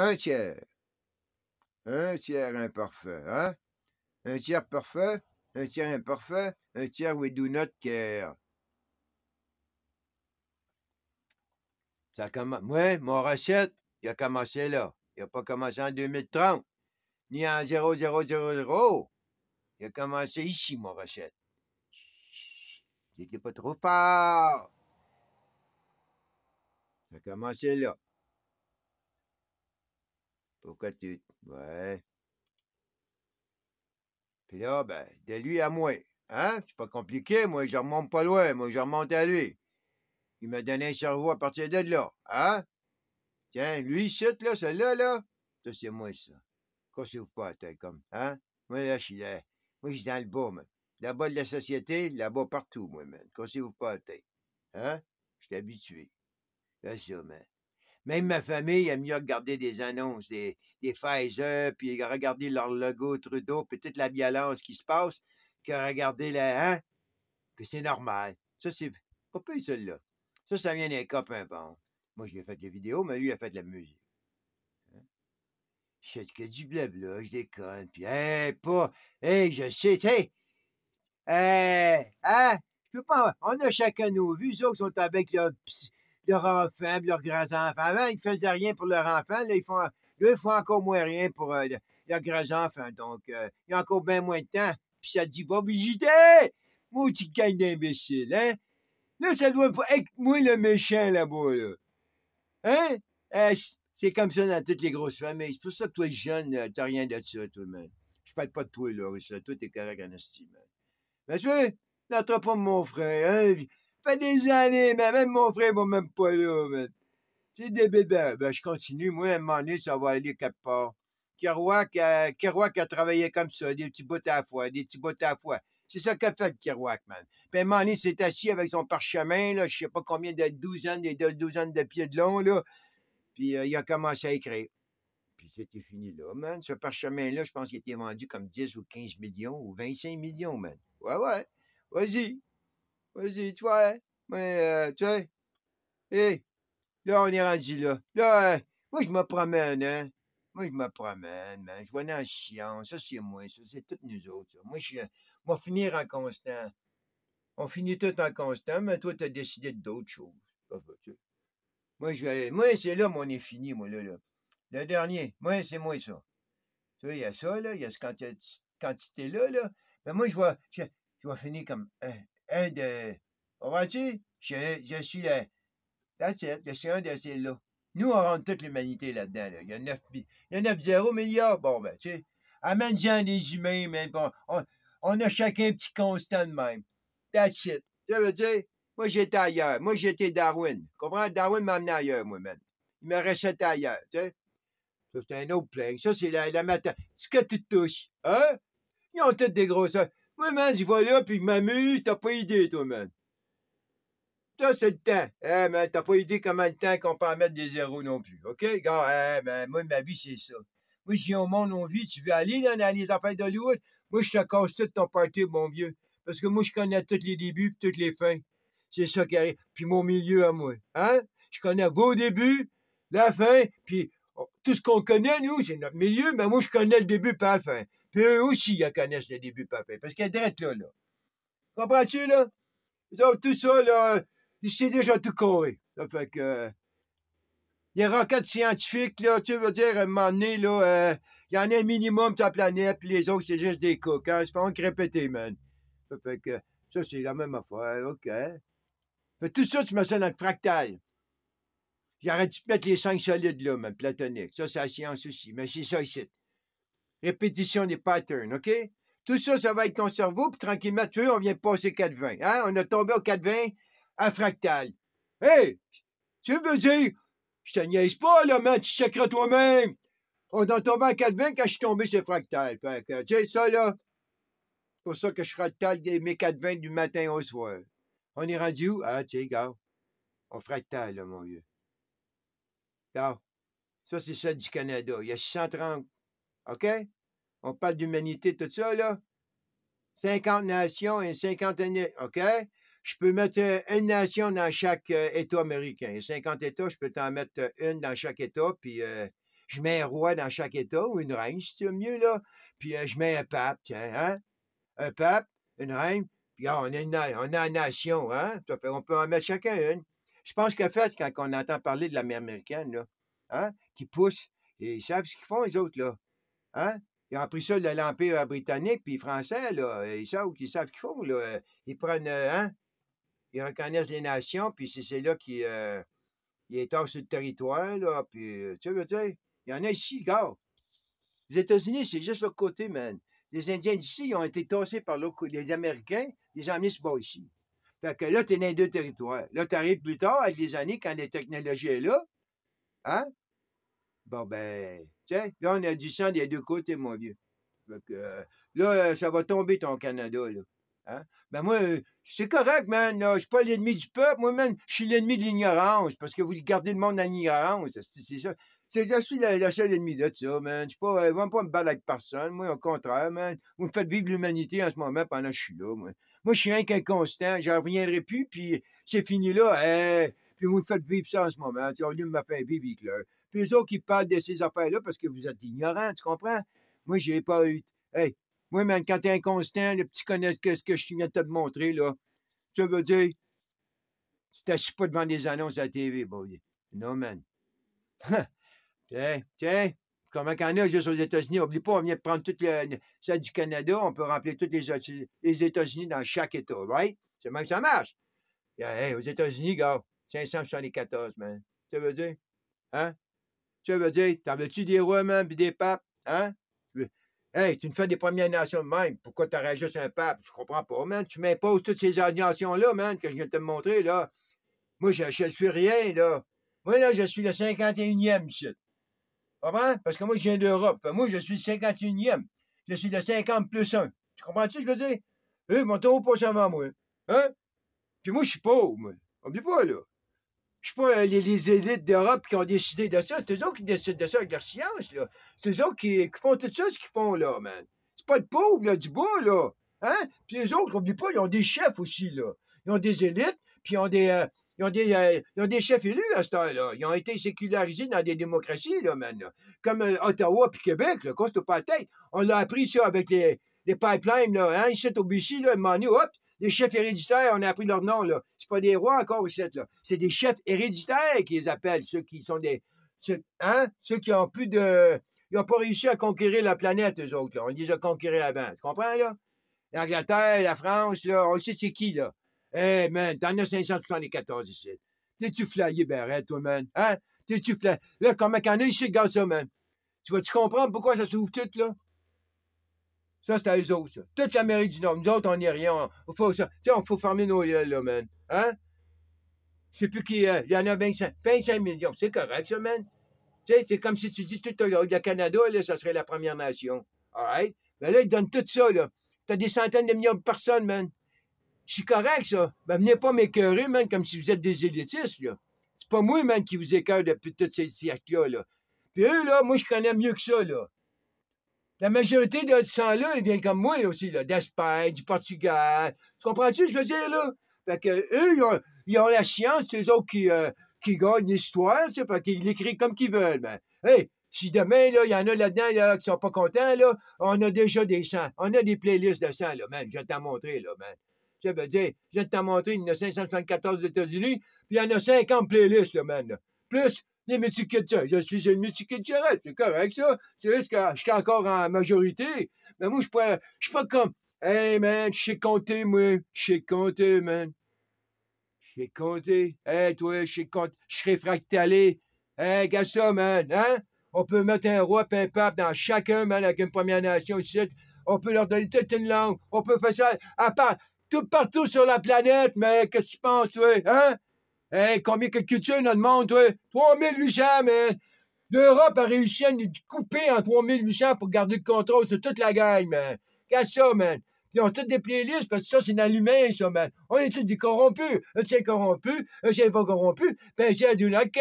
Un tiers. Un tiers imparfait, hein? Un tiers parfait, un tiers imparfait, un tiers we do not care. Ça commence. Ouais, mon recette, il a commencé là. Il n'a pas commencé en 2030, ni en 0000. Il a commencé ici, mon recette. J'étais pas trop fort. Ça a commencé là. Pourquoi tu. Ouais. Puis là, ben, de lui à moi. Hein? C'est pas compliqué, moi, je remonte pas loin, moi, je remonte à lui. Il m'a donné un cerveau à partir de là. Hein? Tiens, lui, c'est là, celle-là, là. Ça, c'est moi, ça. vous pas t'es comme. Hein? Moi, là, je suis là. Moi, je suis dans le bas, man. Là-bas de la société, là-bas partout, moi, man. vous pas vous Hein? Je suis habitué. Là, ça, man. Même ma famille aime mieux regarder des annonces, des, des Pfizer, puis regarder leur logo Trudeau, puis toute la violence qui se passe, que regarder la... Hein? Puis c'est normal. Ça, c'est pas plus celle-là. Ça, ça vient d'un copain bon. Moi, je lui ai fait des vidéos, mais lui, il a fait de la musique. Hein? Je fais que du blabla, je déconne, puis, hey, pas, hey, je sais, hé, hey, hein, je peux pas, on a chacun nos vues, ceux qui sont avec le, leur enfant, leurs grands-enfants. Avant, ils ne faisaient rien pour leurs enfants. Là, ils font, encore moins rien pour euh, leurs grands-enfants. Donc, euh, ils ont encore bien moins de temps. Puis ça dit pas visiter! Moi, tu gagnes d'imbécile, hein? Là, ça doit pas être moi le méchant là-bas, là. Hein? Euh, c'est comme ça dans toutes les grosses familles. C'est pour ça que toi, jeune, t'as rien de ça, toi, même Je parle pas de toi, là, Toi, t'es correct en estime, tu vois, n'entends pas mon frère, hein? des années, mais même mon frère va même pas là, man. C'est des bébés. Ben, je continue. Moi, à un ça va aller quelque part. Euh, Kerouac, a travaillé comme ça, des petits bouts à la fois, des petits bouts à la fois. C'est ça qu'a fait Kerouac, man. Puis Manny s'est assis avec son parchemin, là, je sais pas combien de douzaines et de douzaines de pieds de long, là. Puis euh, il a commencé à écrire. Puis c'était fini là, man. Ce parchemin-là, je pense qu'il était vendu comme 10 ou 15 millions ou 25 millions, man. Ouais, ouais. Vas-y, Vas-y, toi, hein. mais, euh, tu sais, hé, là, on est rendu là. Là, euh, moi, je me promène, hein. Moi, je me promène, man. Je vois dans le Ça, c'est moi. Ça, c'est toutes nous autres. Moi, je vais Moi, finir en constant. On finit tout en constant, mais toi, tu as décidé d'autres choses. Moi, je Moi, c'est là, on est fini, moi, là, là. Le dernier. Moi, c'est moi, ça. Tu vois, il y a ça, là. Il y a cette quantité-là, là. Mais moi, je vois. Je, je vais finir comme un de. vois, tu Je, je, suis le... Euh, that's it. Je suis un de ces là. Nous, on rentre toute l'humanité là-dedans. Il y a 9, il y a 0 milliards. Bon, ben, tu sais. Amène-en des humains, Mais On, on, a chacun un petit constant de même. That's it. Ça veut dire, moi, j'étais ailleurs. Moi, j'étais Darwin. Comprends? Darwin m'a amené ailleurs, moi-même. Il me restait ailleurs, tu sais. Ça, c'est un autre plein. Ça, c'est la, la matin. Ce que tu touches, hein? Ils ont toutes des grosses... Moi, man, je vais là, puis je m'amuse, t'as pas idée, toi, man. Ça, c'est le temps. Eh, man, t'as pas idée comment le temps qu'on peut mettre des zéros non plus, OK? Gars, eh, ben, moi, ma vie, c'est ça. Moi, si un monde, on vit, tu veux aller dans les affaires d'Hollywood? Moi, je te casse tout ton parti, mon vieux. Parce que moi, je connais tous les débuts et toutes les fins. C'est ça qui arrive. Puis mon milieu à moi. Hein? Je connais vos débuts, la fin, puis oh, tout ce qu'on connaît, nous, c'est notre milieu, mais moi, je connais le début pas la fin. Puis eux aussi, ils connaissent le début papa, parce qu'elle est là, là. Comprends-tu, là? Donc, tout ça, là, c'est déjà tout couru. Ça fait que. Euh, les roquettes scientifiques, là, tu veux dire, à un moment donné, là, euh, il y en a un minimum sur la planète, puis les autres, c'est juste des cooks, hein. Ils se font répéter, man. Ça fait que, ça, c'est la même affaire, OK. Fait tout ça, tu mets ça dans le fractal. J'aurais dû mettre les cinq solides, là, même platonique. Ça, c'est la science aussi, mais c'est ça ici. Répétition des patterns, OK? Tout ça, ça va être ton cerveau, puis tranquillement, tu veux, on vient passer 4 Hein? On a tombé au 4-20 à fractal. Hey! Tu veux dire, je te niaise pas, là, mais tu toi-même. On est tombé à 4 quand je suis tombé sur fractal. tu sais, ça, là, c'est pour ça que je fractale mes 4-20 du matin au soir. On est rendu où? Ah, tu sais, gars, on fractale, là, mon vieux. Gars, ça, c'est ça du Canada. Il y a 130... OK? On parle d'humanité, tout ça, là. 50 nations et 50 années, OK? Je peux mettre euh, une nation dans chaque euh, État américain. 50 États, je peux t'en mettre euh, une dans chaque État, puis je mets un roi dans chaque État, ou une reine, si tu veux mieux, là. Puis je mets un pape, tiens, hein? Un pape, une reine, puis ah, on, a une, on a nation, hein? On peut en mettre chacun une. Je pense qu'à fait, quand on entend parler de mer américaine, là, hein, qui pousse, ils savent ce qu'ils font, les autres, là. Hein? Ils ont pris ça de l'Empire britannique puis français, là. Ils savent, ils savent qu'ils font, Ils prennent, euh, hein? Ils reconnaissent les nations, puis c'est là qu'ils euh, ils sur le territoire, là. Euh, il y en a ici, gars. Les États-Unis, c'est juste l'autre côté, man. Les Indiens d'ici, ont été tassés par Les Américains, les ont amenés ce ici. Fait que là, t'es dans les deux territoires. Là, tu arrives plus tard, avec les années, quand les technologies est là. Hein? Bon, ben, là, on a du sang des deux côtés, mon vieux. Euh, là, ça va tomber ton Canada, là. Hein. Ben moi, euh, c'est correct, man. Je suis pas l'ennemi du peuple. Moi, man, je suis l'ennemi de l'ignorance. Parce que vous gardez le monde en ignorance. C'est ça. je suis la, seule ennemie de ça, man. Je ne vais pas me battre avec personne. Moi, au contraire, man. Vous me faites vivre l'humanité en ce moment pendant que je suis là, moi. Moi, je suis rien constant. Je reviendrai plus, puis c'est fini là. Hein. Puis vous me faites vivre ça en ce moment. Tu au lieu de me faire vivre, plus eux autres, parlent de ces affaires-là parce que vous êtes ignorants, tu comprends? Moi, j'ai pas eu. Hey, moi, man, quand t'es inconstant, le petit connais ce que je viens de te montrer, là. Ça veux dire, tu t'assis pas devant des annonces à la TV, bon? Non, man. tiens, tiens, comment qu'il y en juste aux États-Unis? Oublie pas, on vient de prendre toute le, ça du Canada, on peut remplir tous les, les États-Unis dans chaque État, right? C'est même que ça marche. hey, aux États-Unis, gars, 574, man. Ça veut dire, hein? Tu veux dire, t'en veux-tu des rois, man, puis des papes? Hein? Hey, tu me fais des Premières Nations de même. Pourquoi t'aurais juste un pape? Je comprends pas, man. Tu m'imposes toutes ces nations-là, man, que je viens de te montrer, là. Moi, je, ne suis rien, là. Moi, là, je suis le 51e, shit. comprends? Parce que moi, je viens d'Europe. Moi, je suis le 51e. Je suis le 50 plus 1. Tu comprends-tu ce que je veux dire? Eux, ils m'ont avant moi. Hein? Puis moi, je suis pauvre, moi. Oublie pas, là. Je sais pas, euh, les, élites d'Europe qui ont décidé de ça. C'est eux autres qui décident de ça avec leur science, là. C'est eux autres qui, font tout ça, ce qu'ils font, là, man. C'est pas le pauvre, là, du bas, là. Hein? Puis les autres, oublie pas, ils ont des chefs aussi, là. Ils ont des élites, puis ils ont des... Euh, ils ont, des, euh, ils ont des chefs élus à cette heure-là. Ils ont été sécularisés dans des démocraties, là, man. Comme Ottawa puis Québec, là, qu'on pas tête. On l'a appris, ça, avec les, les pipelines, là, hein, ici, au BC, là, un moment hop, des chefs héréditaires, on a appris leur nom, là. C'est pas des rois encore ici, là. C'est des chefs héréditaires qu'ils appellent, ceux qui sont des. hein? Ceux qui ont plus de. Ils n'ont pas réussi à conquérir la planète, eux autres, là. On les a conquérés avant. Tu comprends, là? L'Angleterre, la France, là, on sait c'est qui, là. Eh, hey, man, t'en as 574 ici. T'es-tu flayé, Barrette, ben, toi, man? Hein? T'es-tu flayé? Là, comment qu'il y a ici, gars, ça, man? Tu vas-tu comprendre pourquoi ça s'ouvre tout, là? Ça, c'est à eux autres, ça. Toute l'Amérique du Nord. Nous autres, on n'est rien. On, faut, ça. faut fermer nos yeux, là, man. Hein? c'est sais plus qui. Euh, il y en a 25, 25 millions. C'est correct, ça, man. c'est comme si tu dis tout le Canada, là, ça serait la Première Nation. All right? Mais ben là, ils donnent tout ça, là. T'as des centaines de millions de personnes, man. C'est correct, ça. Ben, venez pas m'écœurer, man, comme si vous êtes des élitistes, là. C'est pas moi, man, qui vous écœure depuis toutes ces siècles-là, là. Puis eux, là, moi, je connais mieux que ça, là. La majorité de sang-là, ils viennent comme moi aussi, là, d'Espagne, du Portugal. Tu comprends-tu, je veux dire, là? Fait que eux, ils ont, la science, c'est autres qui, euh, qui gagnent l'histoire, tu sais, parce qu'ils l'écrivent comme qu'ils veulent. Ben, hey, si demain, là, il y en a là-dedans là, qui sont pas contents, là, on a déjà des sangs. On a des playlists de sang, là, même, Je vais t'en montrer, là, man. Ça veux dire, je vais t'en montrer, il y en a 574 aux États-Unis, puis il y en a 50 playlists, là, même, Là. Plus les ça, Je suis une multiculturelle, c'est correct, ça. C'est juste que je suis encore en majorité. Mais moi, je ne suis pas comme, hey, man, je sais compté, moi. Je sais compté, man. Je sais compté. Hey, toi, je suis compter. Je serais fractalé. Hey, gars, ça, man, hein? On peut mettre un roi et un pape dans chacun, man, avec une Première Nation etc. On peut leur donner toute une langue. On peut faire ça à part, tout partout sur la planète, mais qu'est-ce que tu penses, toi, hein? Hey, combien que cultures dans le monde, toi? 3800, man l'Europe a réussi à nous couper en 3800 pour garder le contrôle sur toute la gang, man. que ça, man. Ils ont toutes des playlists parce que ça, c'est une l'humain, ça, man. On est tous des corrompus. Un tiers corrompu, un pas corrompu, ben j'ai du locker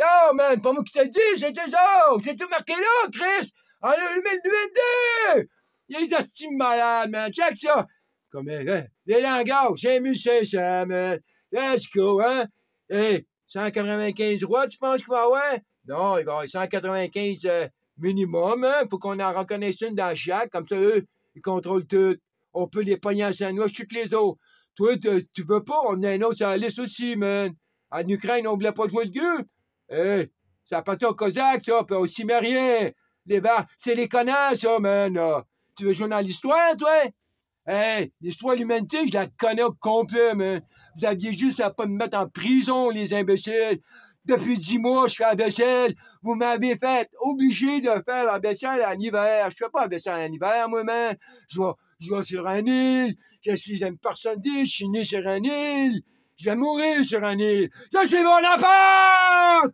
Oh, man, pas moi qui te dit c'est eux autres. C'est tout marqué là, Chris. En 2022! Ils estiment malades, man. Check ça. Comme, hein, hein. Les langages, c'est ça, man. Let's go, hein? Hé, 195 rois, tu penses qu'il va avoir? Non, il va avoir 195 euh, minimum, hein? Faut qu'on en reconnaisse une dans chaque. Comme ça, eux, ils contrôlent tout. On peut les pogner en je que les autres. Toi, tu veux pas? On a un autre sur la liste aussi, man. En Ukraine, on voulait pas jouer de gueule. Hey, ça appartient aux Cosaques, ça, puis aux Cimériens. Les bars, c'est les connards, ça, man. Tu veux jouer dans l'histoire, toi? Hé, l'histoire de l'humanité, je la connais au complet, vous aviez juste à pas me mettre en prison, les imbéciles. Depuis dix mois, je suis imbécile. Vous m'avez fait obligé de faire la à à Je Je fais pas imbécile à en moi-même. Je vais, je sur un île. Je suis une personne d'île. Je suis né sur un île. Je vais mourir sur un île. Je suis mon enfant!